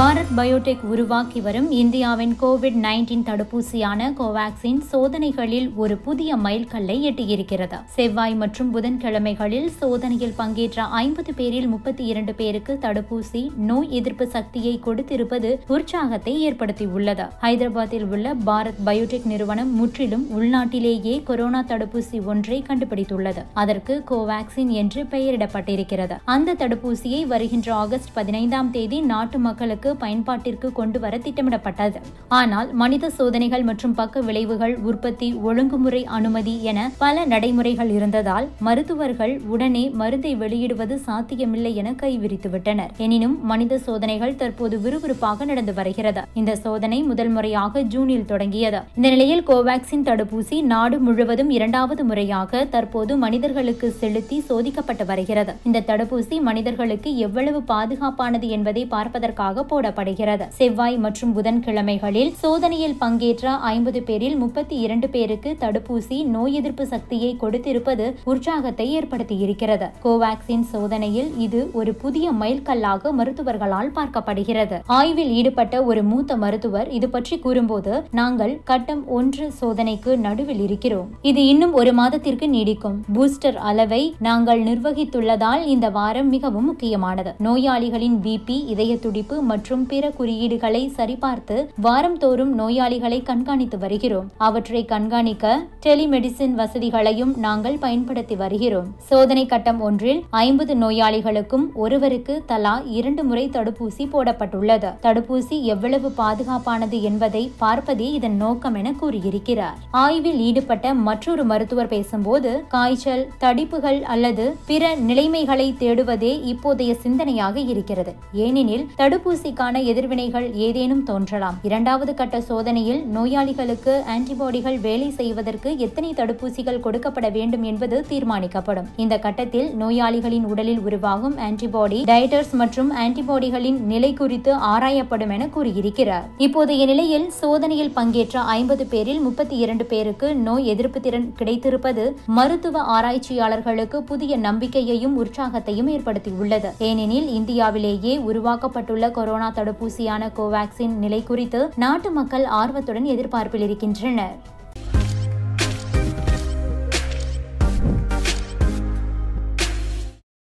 Bharat Biotech உருவாக்கி வரும் இந்தியாவின் கோவிட் நைன்டீன் தடுப்பூசியான கோவாக்சின் சோதனைகளில் ஒரு புதிய மைல்கல்லை எட்டியிருக்கிறது செவ்வாய் மற்றும் புதன்கிழமைகளில் சோதனையில் பங்கேற்ற ஐம்பது பேரில் முப்பத்தி இரண்டு பேருக்கு தடுப்பூசி நோய் எதிர்ப்பு சக்தியை கொடுத்திருப்பது உற்சாகத்தை ஏற்படுத்தியுள்ளது ஹைதராபாத்தில் உள்ள பாரத் பயோடெக் நிறுவனம் முற்றிலும் உள்நாட்டிலேயே கொரோனா தடுப்பூசி ஒன்றை கண்டுபிடித்துள்ளது அதற்கு கோவாக்சின் என்று பெயரிடப்பட்டிருக்கிறது அந்த தடுப்பூசியை வருகின்ற ஆகஸ்ட் பதினைந்தாம் தேதி நாட்டு மக்களுக்கு பயன்பாட்டிற்கு கொண்டு வர திட்டமிடப்பட்டது ஆனால் மனித சோதனைகள் மற்றும் பக்க விளைவுகள் உற்பத்தி ஒழுங்குமுறை அனுமதி என பல நடைமுறைகள் இருந்ததால் மருத்துவர்கள் உடனே மருந்தை வெளியிடுவது சாத்தியமில்லை என கைவிரித்துவிட்டனர் எனினும் மனித சோதனைகள் தற்போது விறுவிறுப்பாக நடந்து வருகிறது இந்த சோதனை முதல் முறையாக ஜூனில் தொடங்கியது இந்த நிலையில் கோவாக்சின் தடுப்பூசி நாடு முழுவதும் இரண்டாவது முறையாக தற்போது மனிதர்களுக்கு செலுத்தி சோதிக்கப்பட்டு வருகிறது இந்த தடுப்பூசி மனிதர்களுக்கு எவ்வளவு பாதுகாப்பானது என்பதை பார்ப்பதற்காக போ போடப்படுகிறது செவ்வாய் மற்றும் புதன்கிழமைகளில் சோதனையில் பங்கேற்ற ஐம்பது பேரில் முப்பத்தி இரண்டு பேருக்கு தடுப்பூசி நோய் எதிர்ப்பு சக்தியை கொடுத்திருப்பது உற்சாகத்தை ஏற்படுத்தியிருக்கிறது கோவாக்சின் சோதனையில் இது ஒரு புதிய மைல்கல்லாக மருத்துவர்களால் பார்க்கப்படுகிறது ஆய்வில் ஈடுபட்ட ஒரு மூத்த மருத்துவர் இது பற்றி கூறும்போது நாங்கள் கட்டம் ஒன்று சோதனைக்கு நடுவில் இருக்கிறோம் இது இன்னும் ஒரு மாதத்திற்கு நீடிக்கும் பூஸ்டர் அளவை நாங்கள் நிர்வகித்துள்ளதால் இந்த வாரம் மிகவும் முக்கியமானது நோயாளிகளின் பிபி இதய துடிப்பு மற்றும் மற்றும் பிற குறியீடுகளை சரிபார்த்து வாரந்தோறும் நோயாளிகளை கண்காணித்து வருகிறோம் அவற்றை கண்காணிக்க டெலிமெடிசின் வசதிகளையும் நாங்கள் பயன்படுத்தி வருகிறோம் சோதனை கட்டம் ஒன்றில் ஐம்பது நோயாளிகளுக்கும் ஒருவருக்கு தலா இரண்டு முறை தடுப்பூசி போடப்பட்டுள்ளது தடுப்பூசி எவ்வளவு பாதுகாப்பானது என்பதை பார்ப்பதே இதன் நோக்கம் என கூறியிருக்கிறார் ஆய்வில் ஈடுபட்ட மற்றொரு மருத்துவர் பேசும்போது காய்ச்சல் தடிப்புகள் அல்லது பிற நிலைமைகளை தேடுவதே இப்போதைய சிந்தனையாக இருக்கிறது ஏனெனில் தடுப்பூசி தடுப்பூசிக்கான எதிர்வினைகள் ஏதேனும் தோன்றலாம் இரண்டாவது கட்ட சோதனையில் நோயாளிகளுக்கு ஆன்டிபாடிகள் வேலை செய்வதற்கு எத்தனை தடுப்பூசிகள் கொடுக்கப்பட வேண்டும் என்பது தீர்மானிக்கப்படும் இந்த கட்டத்தில் நோயாளிகளின் உடலில் உருவாகும் ஆன்டிபாடி டயட்டர்ஸ் மற்றும் ஆன்டிபாடிகளின் நிலை குறித்து ஆராயப்படும் என கூறியிருக்கிறார் இப்போதைய நிலையில் சோதனையில் பங்கேற்ற ஐம்பது பேரில் முப்பத்தி இரண்டு பேருக்கு நோய் எதிர்ப்பு திறன் கிடைத்திருப்பது மருத்துவ ஆராய்ச்சியாளர்களுக்கு புதிய நம்பிக்கையையும் உற்சாகத்தையும் ஏற்படுத்தியுள்ளது ஏனெனில் இந்தியாவிலேயே உருவாக்கப்பட்டுள்ள கொரோனா கொரோனா தடுப்பூசியான கோவாக்சின் நிலை குறித்து நாட்டு மக்கள் ஆர்வத்துடன் எதிர்பார்ப்பில் இருக்கின்றனர்